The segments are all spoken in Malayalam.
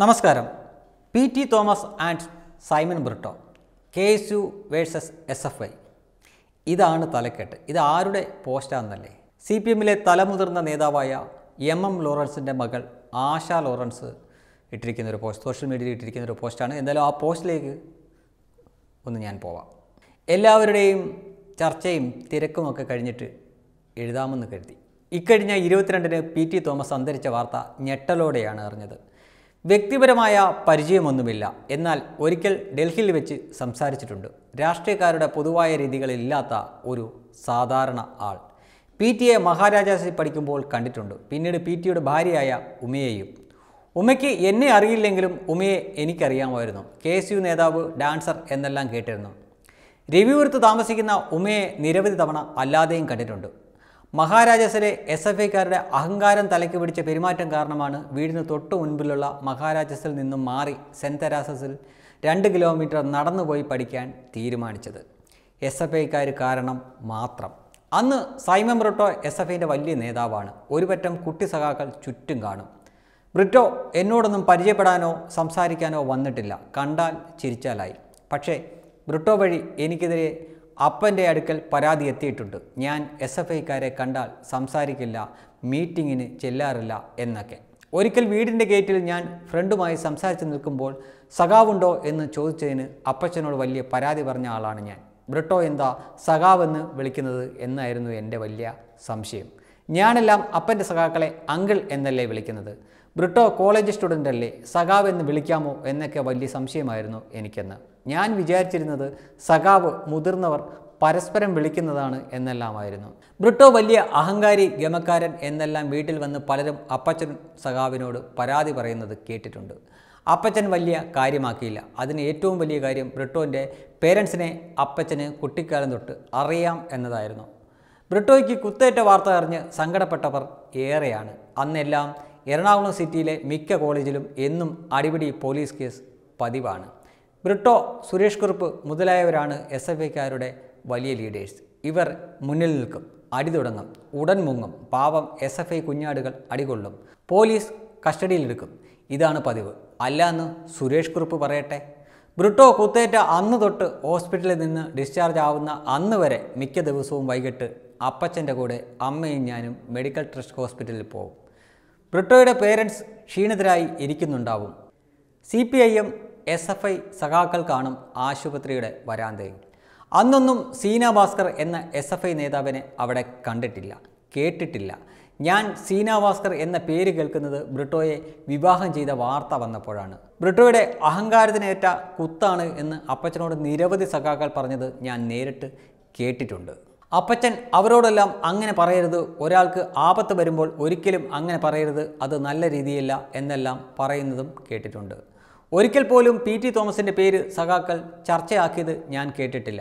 നമസ്കാരം P T Thomas and Simon Britto K S U versus S F I ഇതാണ് തലക്കെട്ട് ഇത് ആരുടെ പോസ്റ്റാണെന്നല്ലേ സി പി എമ്മിലെ തലമുതിർന്ന നേതാവായ എം എം ലോറൻസിൻ്റെ മകൾ ആശ ലോറൻസ് ഇട്ടിരിക്കുന്ന ഒരു പോസ്റ്റ് സോഷ്യൽ മീഡിയയിൽ ഇട്ടിരിക്കുന്ന ഒരു പോസ്റ്റാണ് എന്തായാലും ആ പോസ്റ്റിലേക്ക് ഒന്ന് ഞാൻ പോവാം എല്ലാവരുടെയും ചർച്ചയും തിരക്കുമൊക്കെ കഴിഞ്ഞിട്ട് എഴുതാമെന്ന് കരുതി ഇക്കഴിഞ്ഞ ഇരുപത്തിരണ്ടിന് പി ടി തോമസ് അന്തരിച്ച വാർത്ത ഞെട്ടലോടെയാണ് അറിഞ്ഞത് വ്യക്തിപരമായ പരിചയമൊന്നുമില്ല എന്നാൽ ഒരിക്കൽ ഡൽഹിയിൽ വെച്ച് സംസാരിച്ചിട്ടുണ്ട് രാഷ്ട്രീയക്കാരുടെ പൊതുവായ രീതികളില്ലാത്ത ഒരു സാധാരണ ആൾ പി ടി എ മഹാരാജാസിൽ പഠിക്കുമ്പോൾ കണ്ടിട്ടുണ്ട് പിന്നീട് പി ടിയുടെ ഭാര്യയായ ഉമയെയും ഉമയ്ക്ക് എന്നെ അറിയില്ലെങ്കിലും ഉമയെ എനിക്കറിയാമായിരുന്നു കെ എസ് യു നേതാവ് ഡാൻസർ എന്നെല്ലാം കേട്ടിരുന്നു രവിപുരത്ത് താമസിക്കുന്ന ഉമയെ നിരവധി തവണ അല്ലാതെയും കണ്ടിട്ടുണ്ട് മഹാരാജസിലെ എസ് എഫ് ഐക്കാരുടെ അഹങ്കാരം തലയ്ക്ക് പിടിച്ച പെരുമാറ്റം കാരണമാണ് വീടിന് തൊട്ടു മുൻപിലുള്ള മഹാരാജസിൽ നിന്നും മാറി സെൻറ്റ് തെരാസസിൽ രണ്ട് കിലോമീറ്റർ നടന്നുപോയി പഠിക്കാൻ തീരുമാനിച്ചത് എസ് എഫ് ഐക്കാർ കാരണം മാത്രം അന്ന് സൈമൻ ബ്രിട്ടോ എസ് എഫ് ഐൻ്റെ വലിയ നേതാവാണ് ഒരുപറ്റം കുട്ടി സഖാക്കൾ ചുറ്റും കാണും ബ്രിട്ടോ എന്നോടൊന്നും പരിചയപ്പെടാനോ സംസാരിക്കാനോ വന്നിട്ടില്ല കണ്ടാൽ ചിരിച്ചാലായി പക്ഷേ ബ്രിട്ടോ വഴി എനിക്കെതിരെ അപ്പൻ്റെ അടുക്കൽ പരാതി എത്തിയിട്ടുണ്ട് ഞാൻ എസ് എഫ് ഐക്കാരെ കണ്ടാൽ സംസാരിക്കില്ല മീറ്റിങ്ങിന് ചെല്ലാറില്ല എന്നൊക്കെ ഒരിക്കൽ വീടിൻ്റെ ഗേറ്റിൽ ഞാൻ ഫ്രണ്ടുമായി സംസാരിച്ച് നിൽക്കുമ്പോൾ സഖാവുണ്ടോ എന്ന് ചോദിച്ചതിന് അപ്പച്ചനോട് വലിയ പരാതി പറഞ്ഞ ആളാണ് ഞാൻ ബ്രിട്ടോ എന്താ എന്ന് വിളിക്കുന്നത് എന്നായിരുന്നു എൻ്റെ വലിയ സംശയം ഞാനെല്ലാം അപ്പൻ്റെ സഖാക്കളെ അങ്കിൾ എന്നല്ലേ വിളിക്കുന്നത് ബ്രിട്ടോ കോളേജ് സ്റ്റുഡൻ്റ് അല്ലേ സഖാവ് എന്ന് വിളിക്കാമോ എന്നൊക്കെ വലിയ സംശയമായിരുന്നു എനിക്കെന്ന് ഞാൻ വിചാരിച്ചിരുന്നത് സഖാവ് മുതിർന്നവർ പരസ്പരം വിളിക്കുന്നതാണ് എന്നെല്ലാമായിരുന്നു ബ്രിട്ടോ വലിയ അഹങ്കാരി ഗമക്കാരൻ എന്നെല്ലാം വീട്ടിൽ വന്ന് പലരും അപ്പച്ചൻ സഖാവിനോട് പരാതി പറയുന്നത് കേട്ടിട്ടുണ്ട് അപ്പച്ചൻ വലിയ കാര്യമാക്കിയില്ല അതിന് ഏറ്റവും വലിയ കാര്യം ബ്രിട്ടോൻ്റെ പേരൻസിനെ അപ്പച്ചന് കുട്ടിക്കാലം തൊട്ട് അറിയാം എന്നതായിരുന്നു ബ്രിട്ടോയ്ക്ക് കുത്തേറ്റ വാർത്ത അറിഞ്ഞ് സങ്കടപ്പെട്ടവർ ഏറെയാണ് അന്നെല്ലാം എറണാകുളം സിറ്റിയിലെ മിക്ക കോളേജിലും എന്നും അടിപിടി പോലീസ് കേസ് പതിവാണ് ബ്രിട്ടോ സുരേഷ് കുറുപ്പ് മുതലായവരാണ് എസ് എഫ് ഐക്കാരുടെ വലിയ ലീഡേഴ്സ് ഇവർ മുന്നിൽ നിൽക്കും അടി തുടങ്ങും ഉടൻ മുങ്ങും പാവം എസ് എഫ് ഐ കുഞ്ഞാടുകൾ അടികൊള്ളും പോലീസ് കസ്റ്റഡിയിലെടുക്കും ഇതാണ് പതിവ് അല്ലാന്ന് സുരേഷ് കുറുപ്പ് പറയട്ടെ ബ്രിട്ടോ കുത്തേറ്റ അന്ന് തൊട്ട് ഹോസ്പിറ്റലിൽ നിന്ന് ഡിസ്ചാർജ് ആവുന്ന അന്ന് വരെ മിക്ക ദിവസവും വൈകിട്ട് അപ്പച്ചൻ്റെ കൂടെ അമ്മയും ഞാനും മെഡിക്കൽ ട്രസ്റ്റ് ഹോസ്പിറ്റലിൽ പോകും ബ്രിട്ടോയുടെ പേരൻസ് ക്ഷീണിതരായി ഇരിക്കുന്നുണ്ടാവും C P I M S F I സഖാക്കൾ കാണും ആശുപത്രിയുടെ വരാന്തയിൽ അന്നൊന്നും സീന ഭാസ്കർ എന്ന എസ് എഫ് ഐ നേതാവിനെ അവിടെ കണ്ടിട്ടില്ല കേട്ടിട്ടില്ല ഞാൻ സീന ഭാസ്കർ എന്ന പേര് കേൾക്കുന്നത് ബ്രിട്ടോയെ വിവാഹം ചെയ്ത വാർത്ത വന്നപ്പോഴാണ് ബ്രിട്ടോയുടെ അഹങ്കാരത്തിനേറ്റ കുത്താണ് എന്ന് അപ്പച്ചനോട് നിരവധി സഖാക്കൾ പറഞ്ഞത് ഞാൻ നേരിട്ട് കേട്ടിട്ടുണ്ട് അപ്പച്ചൻ അവരോടെല്ലാം അങ്ങനെ പറയരുത് ഒരാൾക്ക് ആപത്ത് വരുമ്പോൾ ഒരിക്കലും അങ്ങനെ പറയരുത് അത് നല്ല രീതിയല്ല എന്നെല്ലാം പറയുന്നതും കേട്ടിട്ടുണ്ട് ഒരിക്കൽ പോലും പി ടി തോമസിൻ്റെ പേര് സഖാക്കൾ ചർച്ചയാക്കിയത് ഞാൻ കേട്ടിട്ടില്ല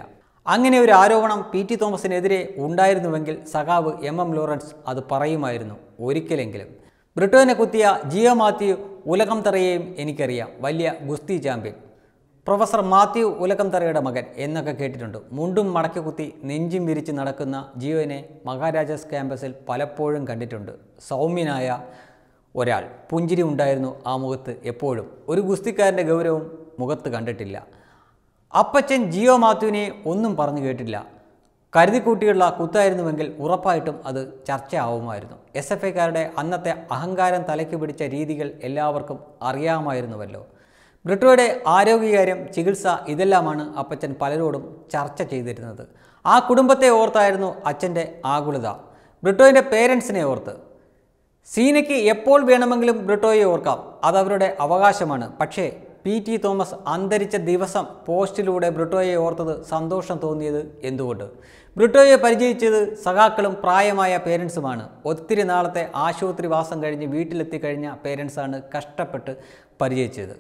അങ്ങനെ ഒരു ആരോപണം പി ടി തോമസിനെതിരെ ഉണ്ടായിരുന്നുവെങ്കിൽ സഖാവ് എം എം ലോറൻസ് അത് പറയുമായിരുന്നു ഒരിക്കലെങ്കിലും ബ്രിട്ടോനെ കുത്തിയ ജിയോ മാത്യു ഉലകം തറയെയും എനിക്കറിയാം വലിയ ഗുസ്തി ചാമ്പ്യൻ പ്രൊഫസർ മാത്യു ഉലകം തറയുടെ മകൻ എന്നൊക്കെ കേട്ടിട്ടുണ്ട് മുണ്ടും മടക്കി കുത്തി നെഞ്ചും വിരിച്ച് നടക്കുന്ന ജിയോനെ മഹാരാജാസ് ക്യാമ്പസിൽ പലപ്പോഴും കണ്ടിട്ടുണ്ട് സൗമ്യനായ ഒരാൾ പുഞ്ചിരി ഉണ്ടായിരുന്നു ആ മുഖത്ത് എപ്പോഴും ഒരു ഗുസ്തിക്കാരൻ്റെ ഗൗരവം മുഖത്ത് കണ്ടിട്ടില്ല അപ്പച്ചൻ ജിയോ മാത്യുവിനെ ഒന്നും പറഞ്ഞു കേട്ടില്ല കരുതിക്കൂട്ടിയുള്ള കുത്തായിരുന്നുവെങ്കിൽ ഉറപ്പായിട്ടും അത് ചർച്ചയാവുമായിരുന്നു എസ് എഫ് ഐക്കാരുടെ അന്നത്തെ അഹങ്കാരം തലയ്ക്ക് പിടിച്ച രീതികൾ എല്ലാവർക്കും അറിയാമായിരുന്നുവല്ലോ ബ്രിട്ടോയുടെ ആരോഗ്യകാര്യം ചികിത്സ ഇതെല്ലാമാണ് അപ്പച്ചൻ പലരോടും ചർച്ച ചെയ്തിരുന്നത് ആ കുടുംബത്തെ ഓർത്തായിരുന്നു അച്ഛൻ്റെ ആകുലത ബ്രിട്ടോയിൻ്റെ പേരൻസിനെ ഓർത്ത് സീനയ്ക്ക് എപ്പോൾ വേണമെങ്കിലും ബ്രിട്ടോയെ ഓർക്കാം അതവരുടെ അവകാശമാണ് പക്ഷേ പി ടി തോമസ് അന്തരിച്ച ദിവസം പോസ്റ്റിലൂടെ ബ്രിട്ടോയെ ഓർത്തത് സന്തോഷം തോന്നിയത് എന്തുകൊണ്ട് ബ്രിട്ടോയെ പരിചയിച്ചത് സഖാക്കളും പ്രായമായ പേരൻസുമാണ് ഒത്തിരി നാളത്തെ വാസം കഴിഞ്ഞ് വീട്ടിലെത്തി കഴിഞ്ഞ പേരൻസാണ് കഷ്ടപ്പെട്ട് പരിചയിച്ചത്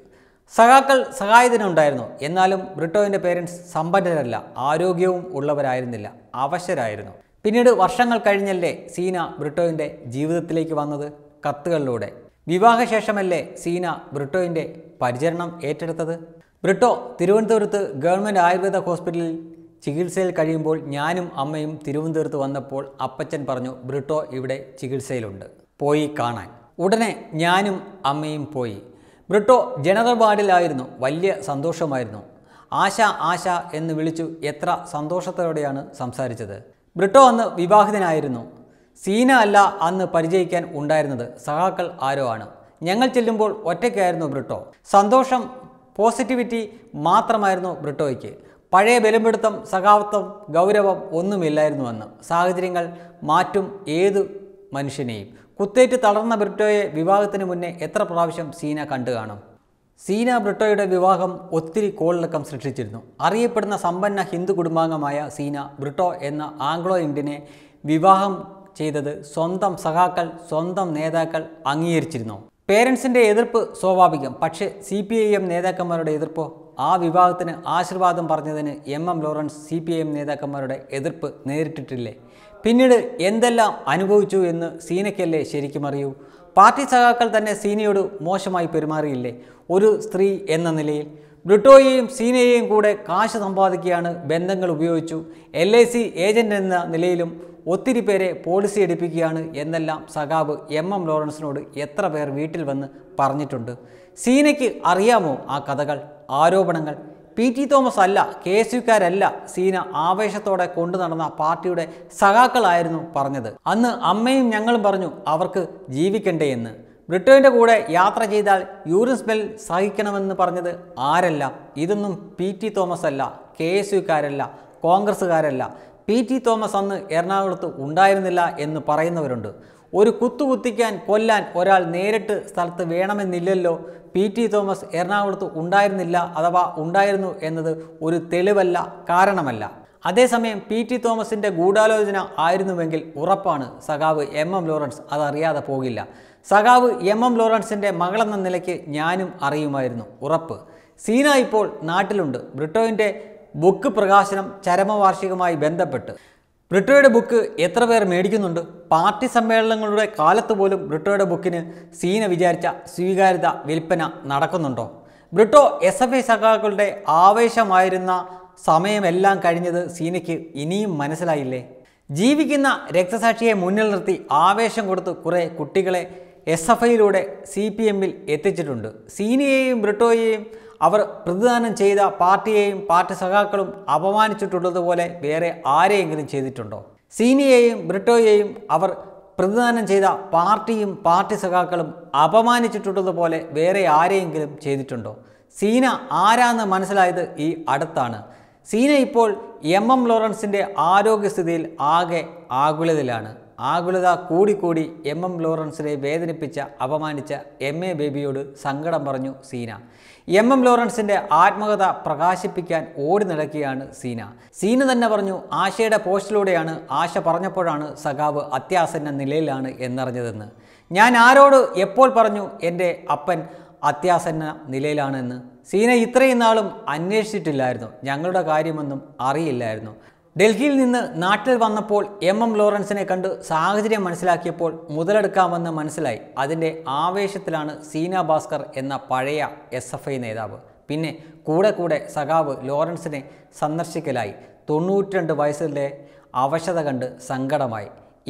സഖാക്കൾ സഹായത്തിനുണ്ടായിരുന്നു എന്നാലും ബ്രിട്ടോയിൻ്റെ പേരൻസ് സമ്പന്നരല്ല ആരോഗ്യവും ഉള്ളവരായിരുന്നില്ല അവശരായിരുന്നു പിന്നീട് വർഷങ്ങൾ കഴിഞ്ഞല്ലേ സീന ബ്രിട്ടോയിൻ്റെ ജീവിതത്തിലേക്ക് വന്നത് കത്തുകളിലൂടെ വിവാഹശേഷമല്ലേ സീന ബ്രിട്ടോയിൻ്റെ പരിചരണം ഏറ്റെടുത്തത് ബ്രിട്ടോ തിരുവനന്തപുരത്ത് ഗവൺമെൻറ് ആയുർവേദ ഹോസ്പിറ്റലിൽ ചികിത്സയിൽ കഴിയുമ്പോൾ ഞാനും അമ്മയും തിരുവനന്തപുരത്ത് വന്നപ്പോൾ അപ്പച്ചൻ പറഞ്ഞു ബ്രിട്ടോ ഇവിടെ ചികിത്സയിലുണ്ട് പോയി കാണാൻ ഉടനെ ഞാനും അമ്മയും പോയി ബ്രിട്ടോ ജനറൽ വാർഡിലായിരുന്നു വലിയ സന്തോഷമായിരുന്നു ആശ ആശ എന്ന് വിളിച്ചു എത്ര സന്തോഷത്തോടെയാണ് സംസാരിച്ചത് ബ്രിട്ടോ അന്ന് വിവാഹിതനായിരുന്നു സീന അല്ല അന്ന് പരിചയിക്കാൻ ഉണ്ടായിരുന്നത് സഹാക്കൾ ആരോ ആണ് ഞങ്ങൾ ചെല്ലുമ്പോൾ ഒറ്റയ്ക്കായിരുന്നു ബ്രിട്ടോ സന്തോഷം പോസിറ്റിവിറ്റി മാത്രമായിരുന്നു ബ്രിട്ടോയ്ക്ക് പഴയ ബലമെടുത്തം സഖാവത്വം ഗൗരവം ഒന്നുമില്ലായിരുന്നു അന്ന് സാഹചര്യങ്ങൾ മാറ്റും ഏതു മനുഷ്യനെയും കുത്തേറ്റ് തളർന്ന ബ്രിട്ടോയെ വിവാഹത്തിന് മുന്നേ എത്ര പ്രാവശ്യം സീന കണ്ടു കാണും സീന ബ്രിട്ടോയുടെ വിവാഹം ഒത്തിരി കോളിളക്കം സൃഷ്ടിച്ചിരുന്നു അറിയപ്പെടുന്ന സമ്പന്ന ഹിന്ദു കുടുംബാംഗമായ സീന ബ്രിട്ടോ എന്ന ആംഗ്ലോ ഇന്ത്യനെ വിവാഹം ചെയ്തത് സ്വന്തം സഹാക്കൾ സ്വന്തം നേതാക്കൾ അംഗീകരിച്ചിരുന്നു പേരൻസിൻ്റെ എതിർപ്പ് സ്വാഭാവികം പക്ഷേ സി പി ഐ എം നേതാക്കന്മാരുടെ എതിർപ്പ് ആ വിവാഹത്തിന് ആശീർവാദം പറഞ്ഞതിന് M M Lawrence C P I M നേതാക്കന്മാരുടെ എതിർപ്പ് നേരിട്ടിട്ടില്ലേ പിന്നീട് എന്തെല്ലാം അനുഭവിച്ചു എന്ന് സീനയ്ക്കല്ലേ ശരിക്കും അറിയൂ പാർട്ടി സഖാക്കൾ തന്നെ സീനയോട് മോശമായി പെരുമാറിയില്ലേ ഒരു സ്ത്രീ എന്ന നിലയിൽ ബ്രിട്ടോയെയും സീനയെയും കൂടെ കാശ് സമ്പാദിക്കുകയാണ് ബന്ധങ്ങൾ ഉപയോഗിച്ചു എൽ ഐ സി എന്ന നിലയിലും ഒത്തിരി പേരെ പോളിസി എടുപ്പിക്കുകയാണ് എന്നെല്ലാം സഖാബ് എം എം ലോറൻസിനോട് എത്ര പേർ വീട്ടിൽ വന്ന് പറഞ്ഞിട്ടുണ്ട് സീനയ്ക്ക് അറിയാമോ ആ കഥകൾ ആരോപണങ്ങൾ പി ടി തോമസ് അല്ല കെ എസ് യുക്കാരല്ല സീന ആവേശത്തോടെ കൊണ്ടു നടന്ന പാർട്ടിയുടെ സഖാക്കളായിരുന്നു പറഞ്ഞത് അന്ന് അമ്മയും ഞങ്ങളും പറഞ്ഞു അവർക്ക് ജീവിക്കണ്ടേ എന്ന് ബ്രിട്ടൻ്റെ കൂടെ യാത്ര ചെയ്താൽ യൂറിൻ സ്മെൽ സഹിക്കണമെന്ന് പറഞ്ഞത് ആരല്ല ഇതൊന്നും പി ടി തോമസ് അല്ല കെ എസ് യുക്കാരല്ല കോൺഗ്രസ്സുകാരല്ല പി ടി തോമസ് അന്ന് എറണാകുളത്ത് ഉണ്ടായിരുന്നില്ല എന്ന് പറയുന്നവരുണ്ട് ഒരു കുത്തുകുത്തിക്കാൻ കൊല്ലാൻ ഒരാൾ നേരിട്ട് സ്ഥലത്ത് വേണമെന്നില്ലല്ലോ പി ടി തോമസ് എറണാകുളത്ത് ഉണ്ടായിരുന്നില്ല അഥവാ ഉണ്ടായിരുന്നു എന്നത് ഒരു തെളിവല്ല കാരണമല്ല അതേസമയം പി ടി തോമസിൻ്റെ ഗൂഢാലോചന ആയിരുന്നുവെങ്കിൽ ഉറപ്പാണ് സഖാവ് എം എം ലോറൻസ് അതറിയാതെ പോകില്ല സഖാവ് എം എം ലോറൻസിൻ്റെ മകളെന്ന നിലയ്ക്ക് ഞാനും അറിയുമായിരുന്നു ഉറപ്പ് സീന ഇപ്പോൾ നാട്ടിലുണ്ട് ബ്രിട്ടോയിൻ്റെ ബുക്ക് പ്രകാശനം ചരമവാർഷികമായി ബന്ധപ്പെട്ട് ബ്രിട്ടോയുടെ ബുക്ക് എത്ര പേർ മേടിക്കുന്നുണ്ട് പാർട്ടി സമ്മേളനങ്ങളുടെ കാലത്ത് പോലും ബ്രിട്ടോയുടെ ബുക്കിന് സീന വിചാരിച്ച സ്വീകാര്യത വിൽപ്പന നടക്കുന്നുണ്ടോ ബ്രിട്ടോ എസ് എഫ് ഐ സഖാക്കളുടെ ആവേശമായിരുന്ന സമയമെല്ലാം കഴിഞ്ഞത് സീനയ്ക്ക് ഇനിയും മനസ്സിലായില്ലേ ജീവിക്കുന്ന രക്തസാക്ഷിയെ മുന്നിൽ നിർത്തി ആവേശം കൊടുത്ത് കുറേ കുട്ടികളെ എസ് എഫ് ഐയിലൂടെ സി പി എമ്മിൽ എത്തിച്ചിട്ടുണ്ട് സീനിയെയും ബ്രിട്ടോയെയും അവർ പ്രതിദാനം ചെയ്ത പാർട്ടിയെയും പാർട്ടി സഖാക്കളും അപമാനിച്ചിട്ടുള്ളതുപോലെ വേറെ ആരെയെങ്കിലും ചെയ്തിട്ടുണ്ടോ സീനിയെയും ബ്രിട്ടോയെയും അവർ പ്രതിദാനം ചെയ്ത പാർട്ടിയും പാർട്ടി സഖാക്കളും അപമാനിച്ചിട്ടുള്ളതുപോലെ വേറെ ആരെയെങ്കിലും ചെയ്തിട്ടുണ്ടോ സീന ആരാന്ന് മനസ്സിലായത് ഈ അടുത്താണ് സീന ഇപ്പോൾ എം എം ലോറൻസിൻ്റെ ആരോഗ്യസ്ഥിതിയിൽ ആകെ ആകുലതയിലാണ് ആകുലത കൂടിക്കൂടി എം എം ലോറൻസിനെ വേദനിപ്പിച്ച അപമാനിച്ച എം എ ബേബിയോട് സങ്കടം പറഞ്ഞു സീന എം എം ലോറൻസിൻ്റെ ആത്മകഥ പ്രകാശിപ്പിക്കാൻ ഓടി നടക്കുകയാണ് സീന സീന തന്നെ പറഞ്ഞു ആശയുടെ പോസ്റ്റിലൂടെയാണ് ആശ പറഞ്ഞപ്പോഴാണ് സഖാവ് അത്യാസന്ന നിലയിലാണ് എന്നറിഞ്ഞതെന്ന് ഞാൻ ആരോട് എപ്പോൾ പറഞ്ഞു എൻ്റെ അപ്പൻ അത്യാസന്ന നിലയിലാണെന്ന് സീന ഇത്രയും നാളും അന്വേഷിച്ചിട്ടില്ലായിരുന്നു ഞങ്ങളുടെ കാര്യമൊന്നും അറിയില്ലായിരുന്നു ഡൽഹിയിൽ നിന്ന് നാട്ടിൽ വന്നപ്പോൾ എം എം ലോറൻസിനെ കണ്ട് സാഹചര്യം മനസ്സിലാക്കിയപ്പോൾ മുതലെടുക്കാമെന്ന് മനസ്സിലായി അതിൻ്റെ ആവേശത്തിലാണ് സീന ഭാസ്കർ എന്ന പഴയ എസ് എഫ് ഐ നേതാവ് പിന്നെ കൂടെ കൂടെ സഖാവ് ലോറൻസിനെ സന്ദർശിക്കലായി തൊണ്ണൂറ്റിരണ്ട് വയസ്സിലെ അവശത കണ്ട് സങ്കടമായി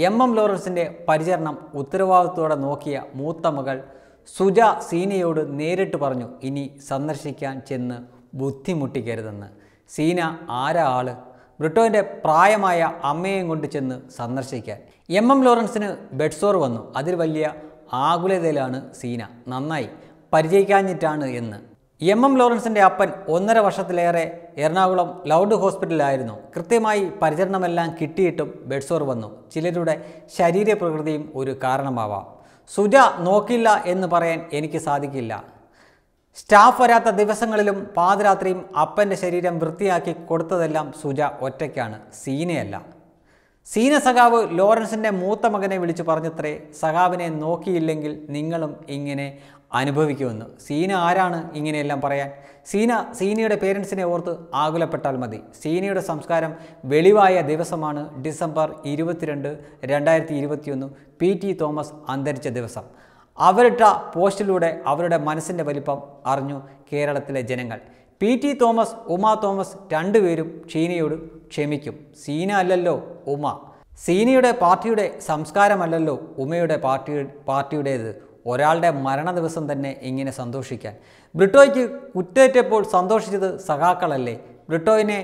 എം എം ലോറൻസിൻ്റെ പരിചരണം ഉത്തരവാദിത്തോടെ നോക്കിയ മൂത്ത മകൾ സുജ സീനയോട് നേരിട്ട് പറഞ്ഞു ഇനി സന്ദർശിക്കാൻ ചെന്ന് ബുദ്ധിമുട്ടിക്കരുതെന്ന് സീന ആരാ ആള് ബ്രിട്ടോയിൻ്റെ പ്രായമായ അമ്മയെയും കൊണ്ട് ചെന്ന് സന്ദർശിക്കാൻ എം എം ലോറൻസിന് ബെഡ്സോർ വന്നു അതിൽ വലിയ ആകുലതയിലാണ് സീന നന്നായി പരിചയിക്കാഞ്ഞിട്ടാണ് എന്ന് എം എം ലോറൻസിൻ്റെ അപ്പൻ ഒന്നര വർഷത്തിലേറെ എറണാകുളം ലൗഡ് ഹോസ്പിറ്റലിലായിരുന്നു കൃത്യമായി പരിചരണമെല്ലാം കിട്ടിയിട്ടും ബെഡ്സോർ വന്നു ചിലരുടെ ശരീരപ്രകൃതിയും ഒരു കാരണമാവാം സുജ നോക്കില്ല എന്ന് പറയാൻ എനിക്ക് സാധിക്കില്ല സ്റ്റാഫ് വരാത്ത ദിവസങ്ങളിലും പാതിരാത്രിയും അപ്പൻ്റെ ശരീരം വൃത്തിയാക്കി കൊടുത്തതെല്ലാം സുജ ഒറ്റയ്ക്കാണ് സീനയല്ല സീന സഖാവ് ലോറൻസിൻ്റെ മൂത്ത മകനെ വിളിച്ചു പറഞ്ഞത്രേ സഖാവിനെ നോക്കിയില്ലെങ്കിൽ നിങ്ങളും ഇങ്ങനെ അനുഭവിക്കുമെന്ന് സീന ആരാണ് ഇങ്ങനെയെല്ലാം പറയാൻ സീന സീനയുടെ പേരൻസിനെ ഓർത്ത് ആകുലപ്പെട്ടാൽ മതി സീനയുടെ സംസ്കാരം വെളിവായ ദിവസമാണ് ഡിസംബർ ഇരുപത്തിരണ്ട് രണ്ടായിരത്തി ഇരുപത്തിയൊന്ന് പി ടി തോമസ് അന്തരിച്ച ദിവസം അവരിട്ട പോസ്റ്റിലൂടെ അവരുടെ മനസ്സിൻ്റെ വലിപ്പം അറിഞ്ഞു കേരളത്തിലെ ജനങ്ങൾ പി ടി തോമസ് ഉമ തോമസ് രണ്ടുപേരും ഷീനയോട് ക്ഷമിക്കും സീന അല്ലല്ലോ ഉമ സീനയുടെ പാർട്ടിയുടെ സംസ്കാരമല്ലല്ലോ ഉമയുടെ പാർട്ടി പാർട്ടിയുടേത് ഒരാളുടെ മരണ ദിവസം തന്നെ ഇങ്ങനെ സന്തോഷിക്കാൻ ബ്രിട്ടോയ്ക്ക് കുറ്റേറ്റപ്പോൾ സന്തോഷിച്ചത് സഖാക്കളല്ലേ ബ്രിട്ടോയിനെ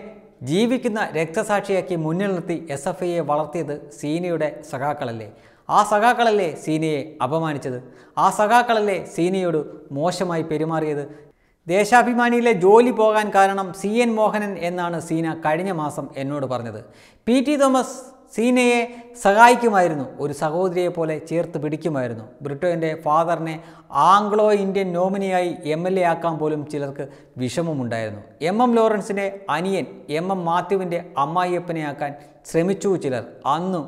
ജീവിക്കുന്ന രക്തസാക്ഷിയാക്കി മുന്നിൽ നിർത്തി എസ് എഫ് ഐയെ വളർത്തിയത് സീനയുടെ സഖാക്കളല്ലേ ആ സഖാക്കളല്ലേ സീനിയെ അപമാനിച്ചത് ആ സഖാക്കളല്ലേ സീനിയോട് മോശമായി പെരുമാറിയത് ദേശാഭിമാനിയിലെ ജോലി പോകാൻ കാരണം സി എൻ മോഹനൻ എന്നാണ് സീന കഴിഞ്ഞ മാസം എന്നോട് പറഞ്ഞത് പി ടി തോമസ് സീനയെ സഹായിക്കുമായിരുന്നു ഒരു സഹോദരിയെ പോലെ ചേർത്ത് പിടിക്കുമായിരുന്നു ബ്രിട്ടോൻ്റെ ഫാദറിനെ ആംഗ്ലോ ഇന്ത്യൻ നോമിനിയായി എം എൽ എ ആക്കാൻ പോലും ചിലർക്ക് വിഷമമുണ്ടായിരുന്നു എം എം ലോറൻസിൻ്റെ അനിയൻ എം എം മാത്യുവിൻ്റെ അമ്മായിയപ്പനെയാക്കാൻ ശ്രമിച്ചു ചിലർ അന്നും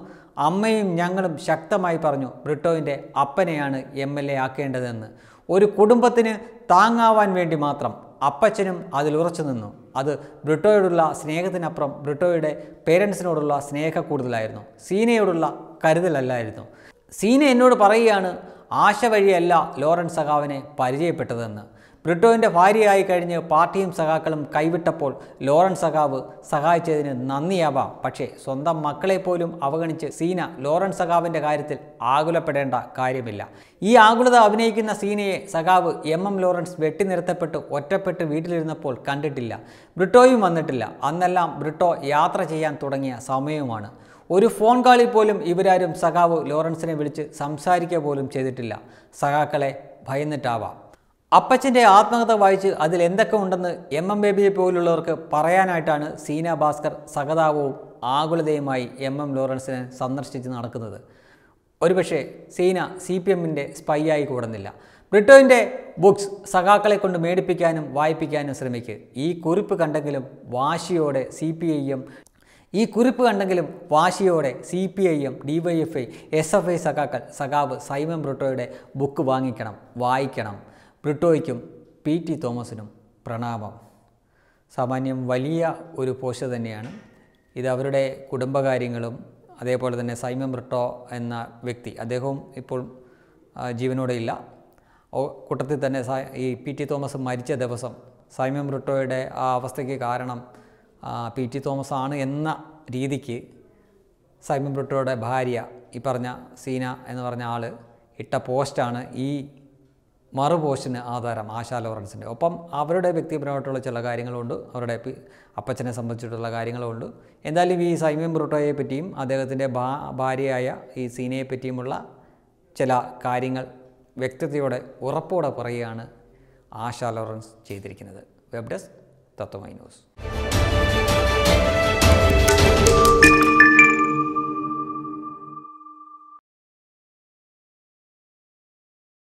അമ്മയും ഞങ്ങളും ശക്തമായി പറഞ്ഞു ബ്രിട്ടോയിൻ്റെ അപ്പനെയാണ് എം എൽ എ ആക്കേണ്ടതെന്ന് ഒരു കുടുംബത്തിന് താങ്ങാവാൻ വേണ്ടി മാത്രം അപ്പച്ചനും അതിൽ ഉറച്ചു നിന്നു അത് ബ്രിട്ടോയോടുള്ള സ്നേഹത്തിനപ്പുറം ബ്രിട്ടോയുടെ പേരൻസിനോടുള്ള സ്നേഹ കൂടുതലായിരുന്നു സീനയോടുള്ള കരുതലല്ലായിരുന്നു സീന എന്നോട് പറയുകയാണ് ആശ വഴിയല്ല ലോറൻസ് സഖാവിനെ പരിചയപ്പെട്ടതെന്ന് ബ്രിട്ടോയിൻ്റെ ഭാര്യയായി കഴിഞ്ഞ് പാർട്ടിയും സഖാക്കളും കൈവിട്ടപ്പോൾ ലോറൻസ് സഖാവ് സഹായിച്ചതിന് നന്ദിയാവാം പക്ഷേ സ്വന്തം മക്കളെ പോലും അവഗണിച്ച് സീന ലോറൻസ് സഖാവിൻ്റെ കാര്യത്തിൽ ആകുലപ്പെടേണ്ട കാര്യമില്ല ഈ ആകുലത അഭിനയിക്കുന്ന സീനയെ സഖാവ് എം എം ലോറൻസ് വെട്ടി നിർത്തപ്പെട്ട് ഒറ്റപ്പെട്ട് വീട്ടിലിരുന്നപ്പോൾ കണ്ടിട്ടില്ല ബ്രിട്ടോയും വന്നിട്ടില്ല അന്നെല്ലാം ബ്രിട്ടോ യാത്ര ചെയ്യാൻ തുടങ്ങിയ സമയവുമാണ് ഒരു ഫോൺ കാളിൽ പോലും ഇവരാരും സഖാവ് ലോറൻസിനെ വിളിച്ച് സംസാരിക്കുക പോലും ചെയ്തിട്ടില്ല സഖാക്കളെ ഭയന്നിട്ടാവാം അപ്പച്ചൻ്റെ ആത്മകഥ വായിച്ച് അതിൽ എന്തൊക്കെ ഉണ്ടെന്ന് എം എം ബേബിയെ പോലുള്ളവർക്ക് പറയാനായിട്ടാണ് സീന ഭാസ്കർ സഹതാവവും ആകുലതയുമായി എം എം ലോറൻസിനെ സന്ദർശിച്ച് നടക്കുന്നത് ഒരുപക്ഷെ സീന സി പി എമ്മിൻ്റെ സ്പൈ ആയി കൂടുന്നില്ല ബ്രിട്ടോയിൻ്റെ ബുക്സ് സഖാക്കളെ കൊണ്ട് മേടിപ്പിക്കാനും വായിപ്പിക്കാനും ശ്രമിക്കുക ഈ കുറിപ്പ് കണ്ടെങ്കിലും വാശിയോടെ സി പി ഐയും ഈ കുറിപ്പ് കണ്ടെങ്കിലും വാശിയോടെ C P I M D Y F I S F I സഖാക്കൾ സഖാവ് സൈമൻ ബ്രിട്ടോയുടെ ബുക്ക് വാങ്ങിക്കണം വായിക്കണം ബ്രിട്ടോയ്ക്കും പി ടി തോമസിനും പ്രണാമം സാമാന്യം വലിയ ഒരു പോഷ തന്നെയാണ് ഇത് അവരുടെ കുടുംബകാര്യങ്ങളും അതേപോലെ തന്നെ സൈമൻ ബ്രിട്ടോ എന്ന വ്യക്തി അദ്ദേഹവും ഇപ്പോൾ ജീവനോടെ ഇല്ല കൂട്ടത്തിൽ തന്നെ ഈ പി ടി തോമസ് മരിച്ച ദിവസം സൈമൻ ബ്രിട്ടോയുടെ ആ അവസ്ഥയ്ക്ക് കാരണം പി ടി തോമസ് ആണ് എന്ന രീതിക്ക് സൈമൻ ബ്രിട്ടോയുടെ ഭാര്യ ഈ പറഞ്ഞ സീന എന്ന് പറഞ്ഞ ആൾ ഇട്ട പോസ്റ്റാണ് ഈ മറുപോസ്റ്റിന് ആധാരം ആശാ ലോറൻസിൻ്റെ ഒപ്പം അവരുടെ വ്യക്തിപരമായിട്ടുള്ള ചില കാര്യങ്ങളുണ്ട് അവരുടെ അപ്പച്ചനെ സംബന്ധിച്ചിട്ടുള്ള കാര്യങ്ങളുമുണ്ട് എന്തായാലും ഈ സൈമ്യം ബ്രൂട്ടോയെ പറ്റിയും അദ്ദേഹത്തിൻ്റെ ഭാ ഭാര്യയായ ഈ സീനയെ പറ്റിയുമുള്ള ചില കാര്യങ്ങൾ വ്യക്തതയോടെ ഉറപ്പോടെ പറയുകയാണ് ആശാ ലോറൻസ് ചെയ്തിരിക്കുന്നത് വെബ് ഡെസ്ക് തത്വമൈ ന്യൂസ്